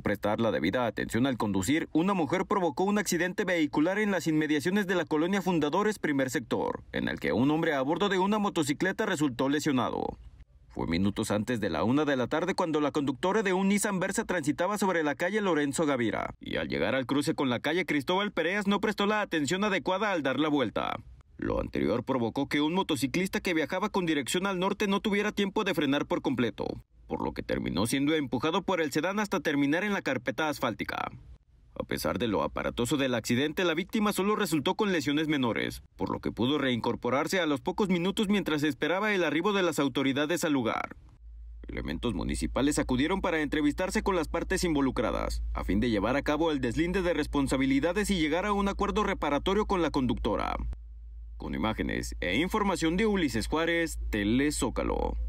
prestar la debida atención al conducir, una mujer provocó un accidente vehicular en las inmediaciones de la colonia Fundadores Primer Sector, en el que un hombre a bordo de una motocicleta resultó lesionado. Fue minutos antes de la una de la tarde cuando la conductora de un Nissan Versa transitaba sobre la calle Lorenzo Gavira, y al llegar al cruce con la calle Cristóbal Pereas no prestó la atención adecuada al dar la vuelta. Lo anterior provocó que un motociclista que viajaba con dirección al norte no tuviera tiempo de frenar por completo, por lo que terminó siendo empujado por el sedán hasta terminar en la carpeta asfáltica. A pesar de lo aparatoso del accidente, la víctima solo resultó con lesiones menores, por lo que pudo reincorporarse a los pocos minutos mientras esperaba el arribo de las autoridades al lugar. Elementos municipales acudieron para entrevistarse con las partes involucradas, a fin de llevar a cabo el deslinde de responsabilidades y llegar a un acuerdo reparatorio con la conductora. Con imágenes e información de Ulises Juárez, Telezócalo.